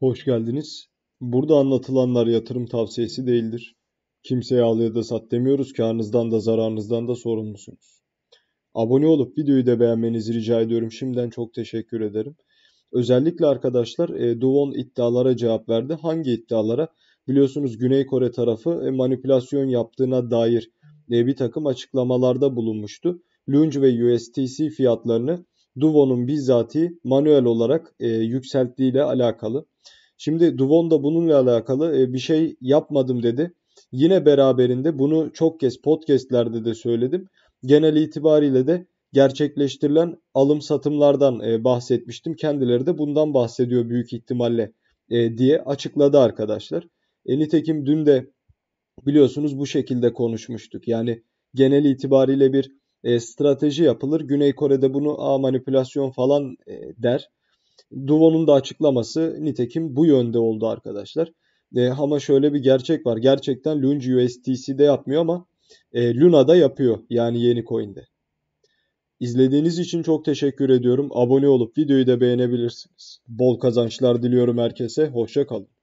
Hoş geldiniz. Burada anlatılanlar yatırım tavsiyesi değildir. Kimseye al ya da sat demiyoruz. Karnınızdan da zararınızdan da sorumlusunuz. Abone olup videoyu da beğenmenizi rica ediyorum. Şimdiden çok teşekkür ederim. Özellikle arkadaşlar e, Duvon iddialara cevap verdi. Hangi iddialara? Biliyorsunuz Güney Kore tarafı e, manipülasyon yaptığına dair e, bir takım açıklamalarda bulunmuştu. Lunge ve USTC fiyatlarını Duvon'un bizzati manuel olarak e, ile alakalı. Şimdi Duvon da bununla alakalı e, bir şey yapmadım dedi. Yine beraberinde bunu çok kez podcastlerde de söyledim. Genel itibariyle de gerçekleştirilen alım satımlardan e, bahsetmiştim. Kendileri de bundan bahsediyor büyük ihtimalle e, diye açıkladı arkadaşlar. E, nitekim dün de biliyorsunuz bu şekilde konuşmuştuk. Yani genel itibariyle bir e, strateji yapılır. Güney Kore'de bunu a manipülasyon falan e, der. Duvon'un da açıklaması nitekim bu yönde oldu arkadaşlar. E, ama şöyle bir gerçek var. Gerçekten Lunge USDC'de yapmıyor ama e, Luna'da yapıyor. Yani yeni coin'de. İzlediğiniz için çok teşekkür ediyorum. Abone olup videoyu da beğenebilirsiniz. Bol kazançlar diliyorum herkese. Hoşça kalın.